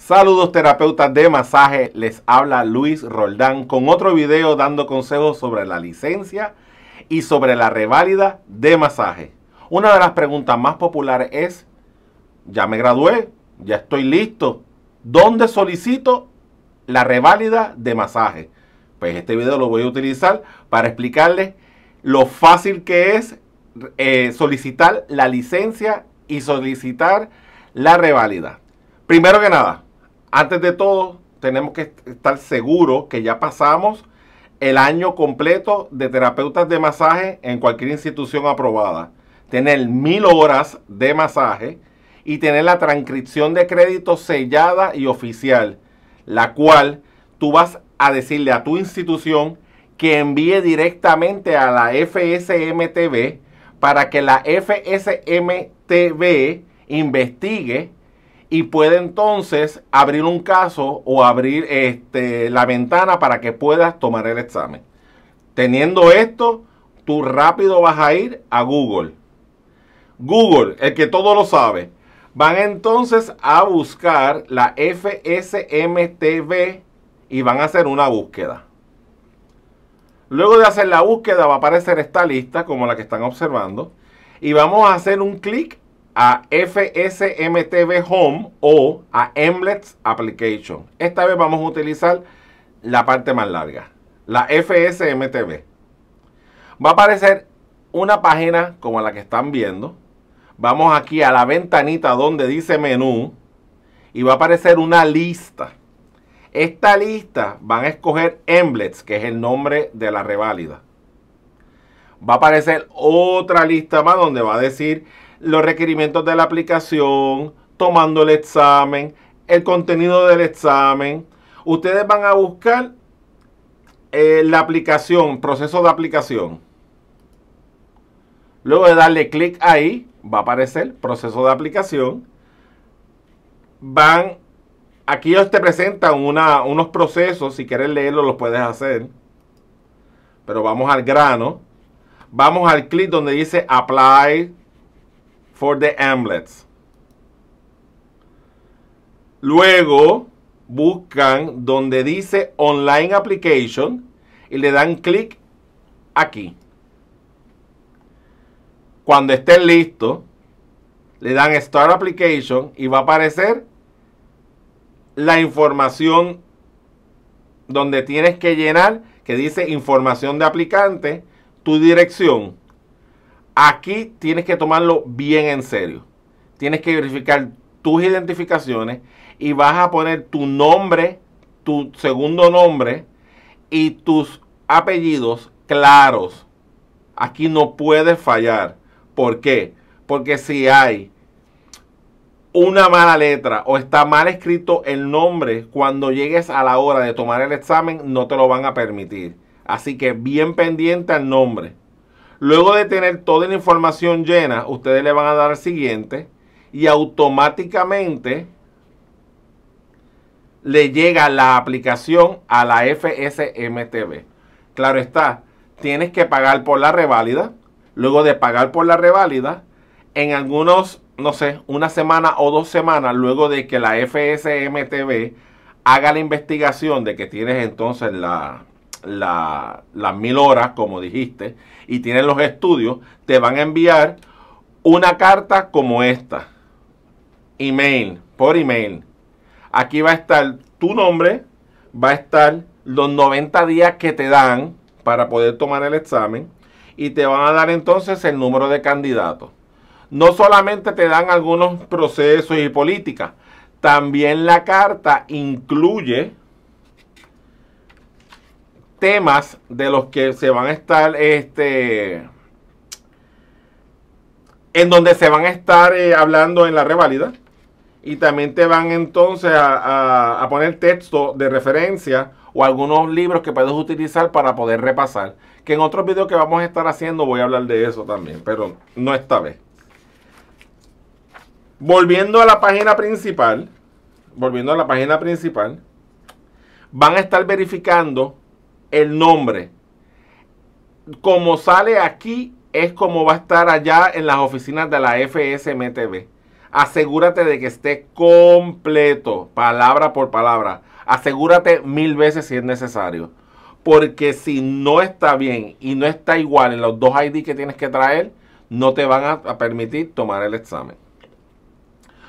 Saludos terapeutas de masaje, les habla Luis Roldán con otro video dando consejos sobre la licencia y sobre la reválida de masaje. Una de las preguntas más populares es, ya me gradué, ya estoy listo, ¿dónde solicito la reválida de masaje? Pues este video lo voy a utilizar para explicarles lo fácil que es eh, solicitar la licencia y solicitar la reválida. Primero que nada, antes de todo, tenemos que estar seguros que ya pasamos el año completo de terapeutas de masaje en cualquier institución aprobada. Tener mil horas de masaje y tener la transcripción de crédito sellada y oficial, la cual tú vas a decirle a tu institución que envíe directamente a la FSMTV para que la FSMTV investigue y puede entonces abrir un caso o abrir este, la ventana para que puedas tomar el examen. Teniendo esto, tú rápido vas a ir a Google. Google, el que todo lo sabe, van entonces a buscar la FSMTV y van a hacer una búsqueda. Luego de hacer la búsqueda va a aparecer esta lista como la que están observando y vamos a hacer un clic a FSMTV Home o a Emlets Application. Esta vez vamos a utilizar la parte más larga, la FSMTV. Va a aparecer una página como la que están viendo. Vamos aquí a la ventanita donde dice menú y va a aparecer una lista. Esta lista van a escoger Emblets, que es el nombre de la reválida. Va a aparecer otra lista más donde va a decir los requerimientos de la aplicación, tomando el examen, el contenido del examen. Ustedes van a buscar eh, la aplicación, proceso de aplicación. Luego de darle clic ahí, va a aparecer proceso de aplicación. Van, aquí ellos te presentan unos procesos, si quieres leerlo los puedes hacer. Pero vamos al grano. Vamos al clic donde dice Apply, for the amulets. Luego buscan donde dice online application y le dan clic aquí. Cuando estén listos, le dan Start Application y va a aparecer la información donde tienes que llenar, que dice información de aplicante, tu dirección. Aquí tienes que tomarlo bien en serio. Tienes que verificar tus identificaciones y vas a poner tu nombre, tu segundo nombre y tus apellidos claros. Aquí no puedes fallar. ¿Por qué? Porque si hay una mala letra o está mal escrito el nombre, cuando llegues a la hora de tomar el examen no te lo van a permitir. Así que bien pendiente al nombre. Luego de tener toda la información llena, ustedes le van a dar el siguiente y automáticamente le llega la aplicación a la FSMTV. Claro está, tienes que pagar por la reválida. Luego de pagar por la reválida, en algunos, no sé, una semana o dos semanas, luego de que la FSMTV haga la investigación de que tienes entonces la, las mil horas, como dijiste, y tienen los estudios, te van a enviar una carta como esta. Email, por email. Aquí va a estar tu nombre, va a estar los 90 días que te dan para poder tomar el examen y te van a dar entonces el número de candidatos. No solamente te dan algunos procesos y políticas, también la carta incluye temas de los que se van a estar, este, en donde se van a estar eh, hablando en la reválida. Y también te van entonces a, poner texto de referencia o algunos libros que puedes utilizar para poder repasar. Que en otros videos que vamos a estar haciendo voy a hablar de eso también, pero no esta vez. Volviendo a la página principal, volviendo a la página principal, van a estar verificando el nombre. Como sale aquí es como va a estar allá en las oficinas de la FSMTV. Asegúrate de que esté completo, palabra por palabra. Asegúrate mil veces si es necesario. Porque si no está bien y no está igual en los dos ID que tienes que traer, no te van a permitir tomar el examen.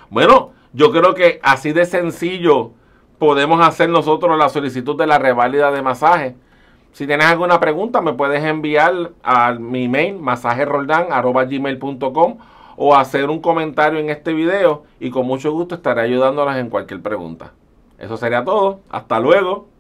Bueno, yo creo que así de sencillo podemos hacer nosotros la solicitud de la reválida de masaje. Si tienes alguna pregunta, me puedes enviar a mi email masajeroldan.com o hacer un comentario en este video y con mucho gusto estaré ayudándolas en cualquier pregunta. Eso sería todo. Hasta luego.